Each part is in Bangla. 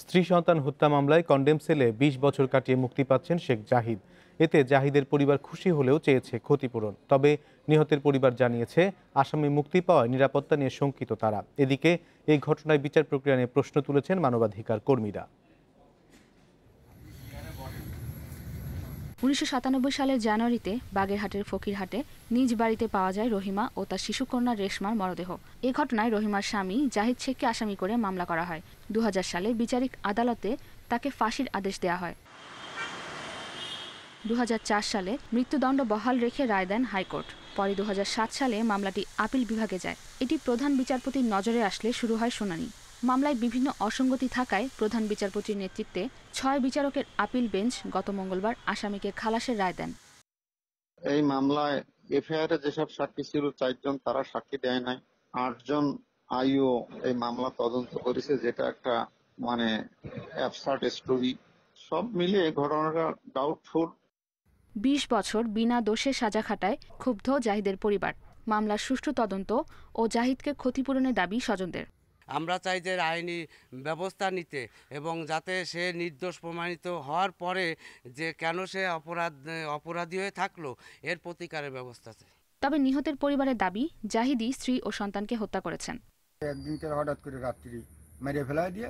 স্ত্রী সন্তান হত্যা মামলায় কন্ডেম সেলে বিশ বছর কাটিয়ে মুক্তি পাচ্ছেন শেখ জাহিদ এতে জাহিদের পরিবার খুশি হলেও চেয়েছে ক্ষতিপূরণ তবে নিহতের পরিবার জানিয়েছে আসামি মুক্তি পাওয়ায় নিরাপত্তা নিয়ে শঙ্কিত তারা এদিকে এই ঘটনায় বিচার প্রক্রিয়া নিয়ে প্রশ্ন তুলেছেন মানবাধিকার কর্মীরা উনিশশো সালের জানুয়ারিতে বাগেরহাটের ফকিরহাটে নিজ বাড়িতে পাওয়া যায় রহিমা ও তার শিশুকন্যা রেশমার মরদেহ এ ঘটনায় রহিমার স্বামী জাহিদ শেখকে আসামি করে মামলা করা হয় দু সালে বিচারিক আদালতে তাকে ফাঁসির আদেশ দেওয়া হয় দু সালে মৃত্যুদণ্ড বহাল রেখে রায় দেন হাইকোর্ট পরে দু সালে মামলাটি আপিল বিভাগে যায় এটি প্রধান বিচারপতির নজরে আসলে শুরু হয় শুনানি মামলায় বিভিন্ন অসঙ্গতি থাকায় প্রধান বিচারপতির নেতৃত্বে ছয় বিচারকের আপিল বেঞ্চ গত মঙ্গলবার আসামিকে খালাসের রায় দেন এই মামলায় এফআইআর যেসব সাক্ষী ছিল চারজন তারা সাক্ষী দেয় নাই আটজন আইও এই মামলা তদন্ত করেছে যেটা একটা মানে অ্যাবসার্ট স্টোরি সব মিলে ঘটনাটা ডাউটফুল বিশ বছর বিনা দোষে সাজা খাটায় ক্ষুব্ধ জাহিদের পরিবার মামলার সুষ্ঠু তদন্ত ও জাহিদকে ক্ষতিপূরণের দাবি স্বজনদের আমরা চাই যে আইনি ব্যবস্থা নিতে এবং যাতে সে নির্দোষ প্রমাণিত হওয়ার পরে যে কেন সে অপরাধ অপরাধী হয়ে থাকলো এর প্রতিকারের ব্যবস্থা চাই তবে নিহতের পরিবারের দাবি জাহিদি স্ত্রী ও সন্তানকে হত্যা করেছেন একদিনকে হঠাৎ করে রাত্রি মেরে ফেলা দিয়ে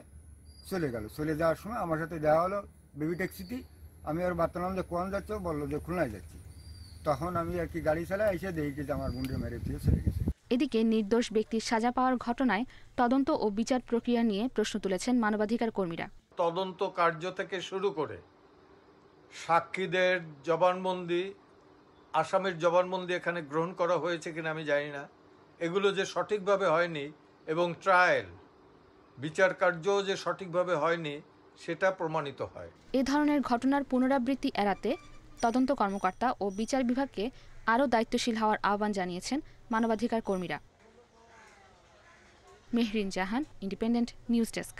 চলে গেল চলে যাওয়ার সময় আমার সাথে দেওয়া হলো বেবি ট্যাক্সিটি আমি আর বার্তালাম যে কোন যাচ্ছ বললো যে খুলনায় যাচ্ছি তখন আমি আর কি গাড়ি চালাই এসে দেখি যে আমার গুন্ডে মেরে দিয়ে চলে গেছে এদিকে নির্দোষ ব্যক্তির সাজা পাওয়ার ঘটনায় তদন্ত ও বিচার প্রক্রিয়া নিয়ে প্রশ্ন তুলেছেন মানবাধিকার কর্মীরা তদন্ত কার্য থেকে শুরু করে সাক্ষীদের জবানবন্দি আসামের জবানবন্দি এখানে গ্রহণ করা হয়েছে কিনা আমি জানি না এগুলো যে সঠিকভাবে হয়নি এবং ট্রায়াল বিচার কার্য যে সঠিকভাবে হয়নি সেটা প্রমাণিত হয় এ ধরনের ঘটনার পুনরাবৃত্তি এড়াতে তদন্ত কর্মকর্তা ও বিচার বিভাগকে আরও দায়িত্বশীল হওয়ার আহ্বান জানিয়েছেন মানবাধিকার কর্মীরা Mehrin Jahan independent news desk